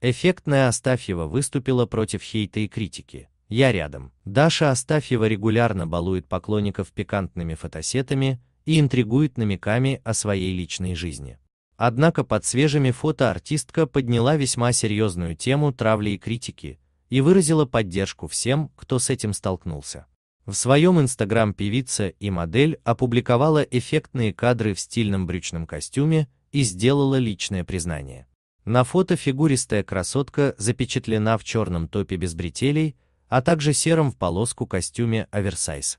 Эффектная Астафьева выступила против хейта и критики. Я рядом. Даша Астафьева регулярно балует поклонников пикантными фотосетами и интригует намеками о своей личной жизни. Однако под свежими фото артистка подняла весьма серьезную тему травли и критики и выразила поддержку всем, кто с этим столкнулся. В своем инстаграм певица и модель опубликовала эффектные кадры в стильном брючном костюме и сделала личное признание. На фото фигуристая красотка запечатлена в черном топе без бретелей, а также сером в полоску костюме оверсайз,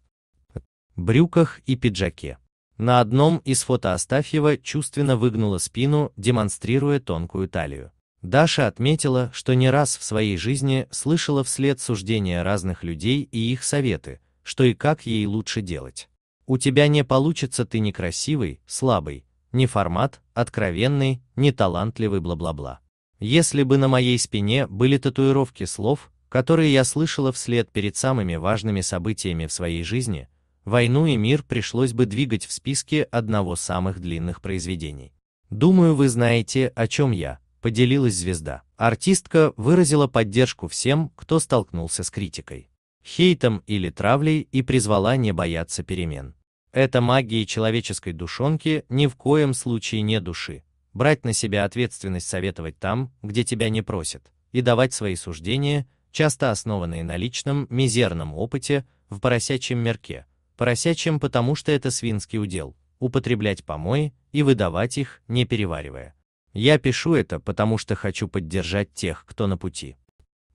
брюках и пиджаке. На одном из фото Астафьева чувственно выгнула спину, демонстрируя тонкую талию. Даша отметила, что не раз в своей жизни слышала вслед суждения разных людей и их советы, что и как ей лучше делать. «У тебя не получится, ты некрасивый, слабый, не формат, откровенный, не талантливый, бла-бла-бла. Если бы на моей спине были татуировки слов, которые я слышала вслед перед самыми важными событиями в своей жизни, «Войну и мир» пришлось бы двигать в списке одного самых длинных произведений. Думаю, вы знаете, о чем я, поделилась звезда. Артистка выразила поддержку всем, кто столкнулся с критикой, хейтом или травлей и призвала не бояться перемен. Это магии человеческой душонки ни в коем случае не души. Брать на себя ответственность советовать там, где тебя не просят, и давать свои суждения, часто основанные на личном, мизерном опыте, в поросячьем мерке. поросячьем, потому что это свинский удел. Употреблять помои и выдавать их, не переваривая. Я пишу это, потому что хочу поддержать тех, кто на пути.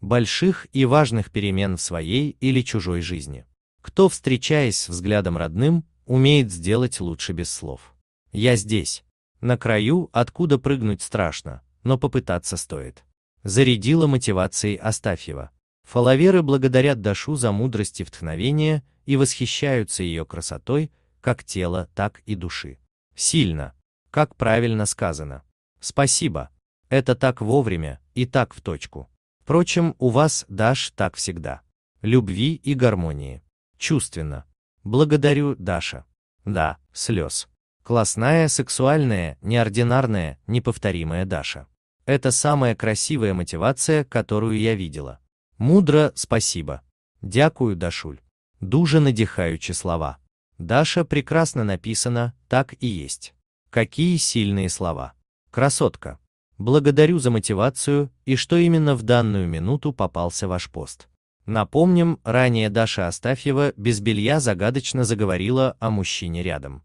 Больших и важных перемен в своей или чужой жизни. Кто, встречаясь с взглядом родным, умеет сделать лучше без слов. Я здесь, на краю, откуда прыгнуть страшно, но попытаться стоит. Зарядила мотивацией Астафьева. Фалаверы благодарят Дашу за мудрость и вдохновение и восхищаются ее красотой, как тела, так и души. Сильно, как правильно сказано. Спасибо. Это так вовремя и так в точку. Впрочем, у вас, Даш, так всегда. Любви и гармонии. Чувственно. Благодарю, Даша. Да, слез. Классная, сексуальная, неординарная, неповторимая Даша. Это самая красивая мотивация, которую я видела. Мудро, спасибо. Дякую, Дашуль. Дуже надихаючі слова. Даша прекрасно написана, так и есть. Какие сильные слова. Красотка. Благодарю за мотивацию и что именно в данную минуту попался ваш пост. Напомним, ранее Даша Астафьева без белья загадочно заговорила о мужчине рядом.